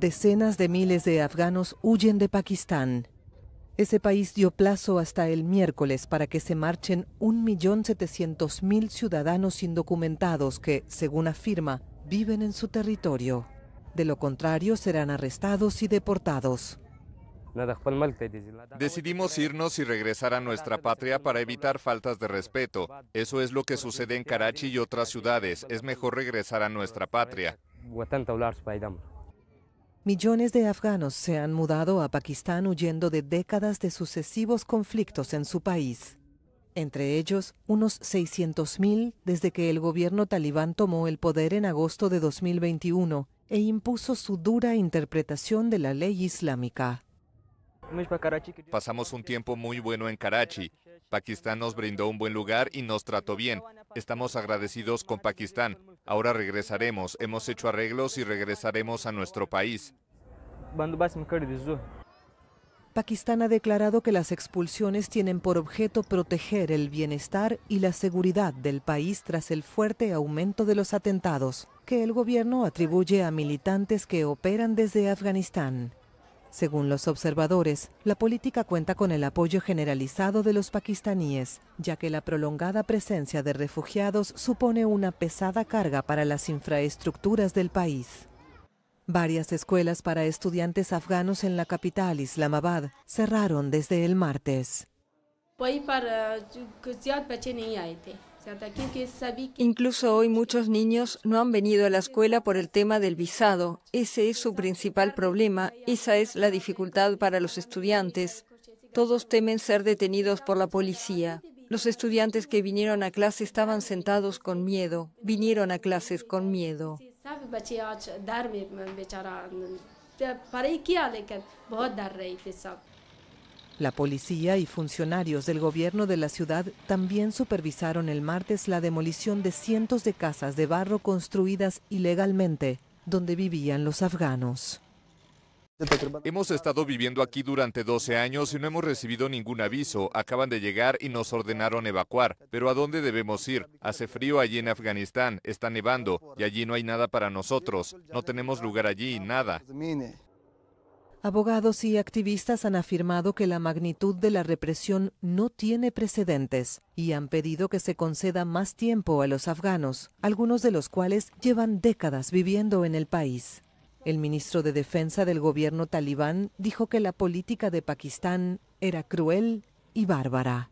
decenas de miles de afganos huyen de Pakistán. Ese país dio plazo hasta el miércoles para que se marchen 1.700.000 ciudadanos indocumentados que, según afirma, viven en su territorio. De lo contrario, serán arrestados y deportados. Decidimos irnos y regresar a nuestra patria para evitar faltas de respeto. Eso es lo que sucede en Karachi y otras ciudades. Es mejor regresar a nuestra patria. Millones de afganos se han mudado a Pakistán huyendo de décadas de sucesivos conflictos en su país. Entre ellos, unos 600.000 desde que el gobierno talibán tomó el poder en agosto de 2021 e impuso su dura interpretación de la ley islámica. Pasamos un tiempo muy bueno en Karachi. Pakistán nos brindó un buen lugar y nos trató bien. Estamos agradecidos con Pakistán. Ahora regresaremos. Hemos hecho arreglos y regresaremos a nuestro país. Pakistán ha declarado que las expulsiones tienen por objeto proteger el bienestar y la seguridad del país tras el fuerte aumento de los atentados, que el gobierno atribuye a militantes que operan desde Afganistán. Según los observadores, la política cuenta con el apoyo generalizado de los pakistaníes, ya que la prolongada presencia de refugiados supone una pesada carga para las infraestructuras del país. Varias escuelas para estudiantes afganos en la capital, Islamabad, cerraron desde el martes. Pues pues Incluso hoy muchos niños no han venido a la escuela por el tema del visado. Ese es su principal problema. Esa es la dificultad para los estudiantes. Todos temen ser detenidos por la policía. Los estudiantes que vinieron a clase estaban sentados con miedo. Vinieron a clases con miedo. La policía y funcionarios del gobierno de la ciudad también supervisaron el martes la demolición de cientos de casas de barro construidas ilegalmente, donde vivían los afganos. Hemos estado viviendo aquí durante 12 años y no hemos recibido ningún aviso. Acaban de llegar y nos ordenaron evacuar. Pero ¿a dónde debemos ir? Hace frío allí en Afganistán, está nevando y allí no hay nada para nosotros. No tenemos lugar allí, nada. Abogados y activistas han afirmado que la magnitud de la represión no tiene precedentes y han pedido que se conceda más tiempo a los afganos, algunos de los cuales llevan décadas viviendo en el país. El ministro de Defensa del gobierno talibán dijo que la política de Pakistán era cruel y bárbara.